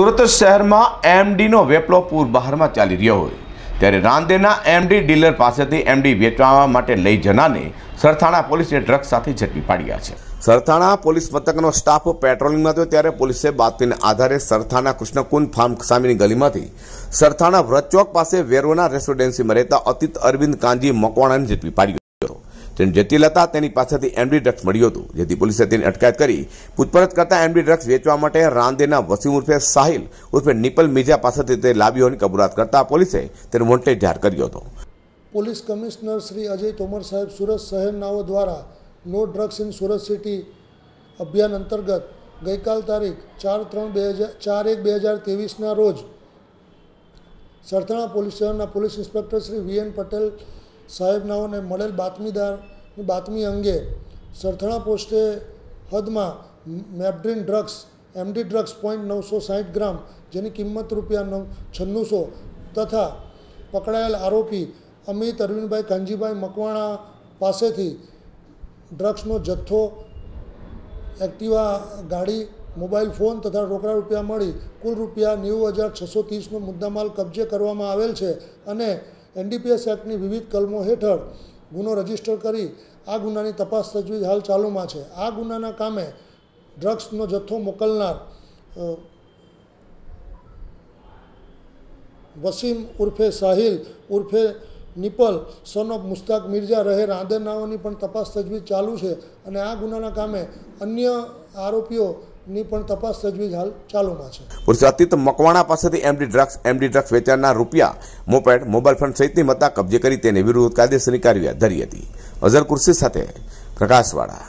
સુરત શહેરમાં એમડીનો વેપલો પૂર બહારમાં ચાલી રહ્યો હોય ત્યારે રાંદેના એમડી ડીલર પાસેથી એમડી વેચવા માટે લઈ જનાને સરથાણા પોલીસે ડ્રગ્સ સાથે ઝડપી પાડ્યા છે સરથાણા પોલીસ મથકનો સ્ટાફ પેટ્રોલિંગમાં હતો ત્યારે પોલીસે બાતમીને આધારે સરથાણા કૃષ્ણકુંડ ફાર્મ સામેની ગલીમાંથી સરથાણા વ્રત ચોક પાસે વેરોના રેસિડેન્સીમાં રહેતા અતિત અરવિંદ કાંજી મકવાણાને ઝડપી પાડ્યો જેમ જતી લતા તેની પાસેથી એમડી ડ્રગ્સ મળ્યું હતું જેથી પોલીસે તેની અટકાયત કરી પૂછપરછ કરતા એમડી ડ્રગ્સ વેચવા માટે રાંદેના વસીમ ઉર્ફે સાહિલ ઉર્ફે નિપલ મિર્જા પાસેથી તે લાવ્યો હોવાની કબૂલાત કરતા પોલીસે તેનો વોન્ટેડ જાહેર કર્યો હતો પોલીસ કમિશનર શ્રી અજય તોમર સાહેબ સુરત શહેરનાઓ દ્વારા no drugs in Surat city અભિયાન અંતર્ગત ગઈકાલ તારીખ ચાર ત્રણ બે હજાર ચાર એક બે હજાર તેવીસના રોજ સરથાણા પોલીસ શહેરના police inspector Shri V Patel સાહેબનાઓને મળેલ બાતમીદારની બાતમી અંગે સરથાણા પોસ્ટે હદમાં mephedrone drugs MD drugs point નવસો સાહીઠ ગ્રામ જેની કિંમત રૂપિયા નવ છન્નુસો તથા પકડાયેલ આરોપી અમિત અરવિંદભાઈ કાનજીભાઈ મકવાણા પાસેથી ડ્રગ્સનો જથ્થો એક્ટિવા ગાડી મોબાઈલ ફોન તથા રોકડા રૂપિયા મળી કુલ રૂપિયા નેવું હજાર છસો ત્રીસનો મુદ્દામાલ કબજે કરવામાં આવેલ છે અને એનડીપીએસ એક્ટની વિવિધ કલમો હેઠળ ગુનો રજીસ્ટર કરી આ ગુનાની તપાસ તજવીજ હાલ ચાલુમાં છે આ ગુનાના કામે ડ્રગ્સનો જથ્થો મોકલનાર વસીમ ઉર્ફે સાહિલ ઉર્ફે નિપલ સન ઓફ મુસ્તાક મિર્ઝા રહે રાંદેર નાઓની પણ તપાસ તજવીજ ચાલુ છે અને આ ગુનાના કામે અન્ય આરોપીઓ ની પણ તપાસ તજવીજ હાલ ચાલુમાં છે પુરુષાતીત મકવાણા પાસેથી એમડી ડ્રગ્સ એમડી ડ્રગ્સ વેચાણના રૂપિયા મોપેડ મોબાઈલ ફોન સહિતની મત્તા કબજે કરી તેને વિરુદ્ધ કાયદેસરની કાર્યવાહી ધરી હતી અઝર કુર્સી સાથે પ્રકાશવાળા